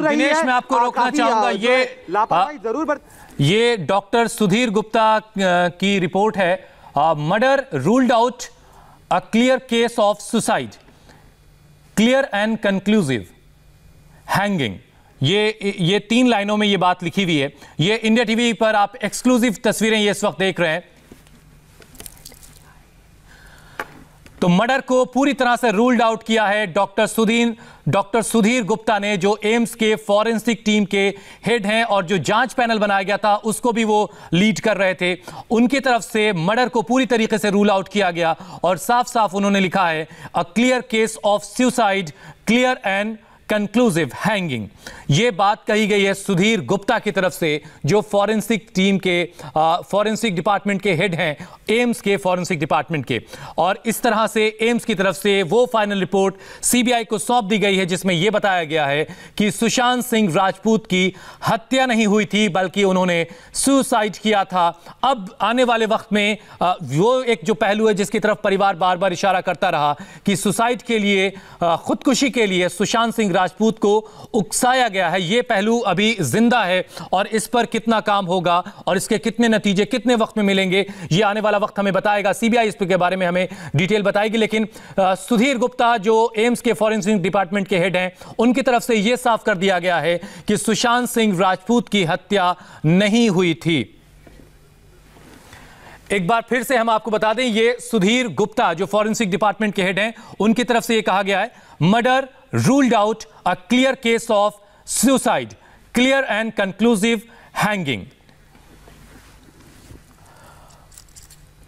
जरूर रही है मैं आपको रोकना चाहूंगा ये लापरवाही जरूर बर... ये डॉक्टर सुधीर गुप्ता की रिपोर्ट है murder ruled out a clear case of suicide clear and conclusive hanging ये ये तीन लाइनों में ये बात लिखी हुई है ये इंडिया टीवी पर आप एक्सक्लूसिव तस्वीरें ये इस वक्त देख रहे हैं तो मर्डर को पूरी तरह से रूल्ड आउट किया है डॉक्टर सुधीर डॉक्टर सुधीर गुप्ता ने जो एम्स के फॉरेंसिक टीम के हेड हैं और जो जांच पैनल बनाया गया था उसको भी वो लीड कर रहे थे उनकी तरफ से मर्डर को पूरी तरीके से रूल आउट किया गया और साफ साफ उन्होंने लिखा है a clear case of suicide clear and conclusive hanging ये बात कही गई है सुधीर गुप्ता की तरफ से जो फॉरेंसिक टीम के फॉरेंसिक डिपार्टमेंट के हेड हैं एम्स के फॉरेंसिक डिपार्टमेंट के और इस तरह से एम्स की तरफ से वो फाइनल रिपोर्ट सीबीआई को सौंप दी गई है जिसमें यह बताया गया है कि सुशांत सिंह राजपूत की हत्या नहीं हुई थी बल्कि उन्होंने सुसाइड किया था अब आने वाले वक्त में वो एक जो पहलू है जिसकी तरफ परिवार बार बार इशारा करता रहा कि सुसाइड के लिए खुदकुशी के लिए सुशांत सिंह राजपूत को उकसाया गया है ये पहलू अभी जिंदा है और इस पर कितना काम होगा और इसके कितने नतीजे कितने वक्त में मिलेंगे ये आने वाला वक्त हमें बताएगा सीबीआई इस के बारे में हमें डिटेल बताएगी लेकिन सुधीर गुप्ता जो एम्स के फॉरेंसिक डिपार्टमेंट के हेड हैं उनकी तरफ से यह साफ कर दिया गया है कि सुशांत सिंह राजपूत की हत्या नहीं हुई थी एक बार फिर से हम आपको बता दें ये सुधीर गुप्ता जो फॉरेंसिक डिपार्टमेंट के हेड हैं उनकी तरफ से ये कहा गया है murder ruled out a clear case of suicide, clear and conclusive hanging.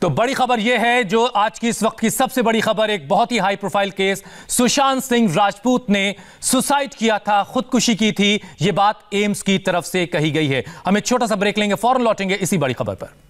तो बड़ी खबर यह है जो आज की इस वक्त की सबसे बड़ी खबर एक बहुत ही high profile case Sushant Singh Rajput ने सुसाइड किया था खुदकुशी की थी यह बात एम्स की तरफ से कही गई है हम एक छोटा सा ब्रेक लेंगे फौरन लौटेंगे इसी बड़ी खबर पर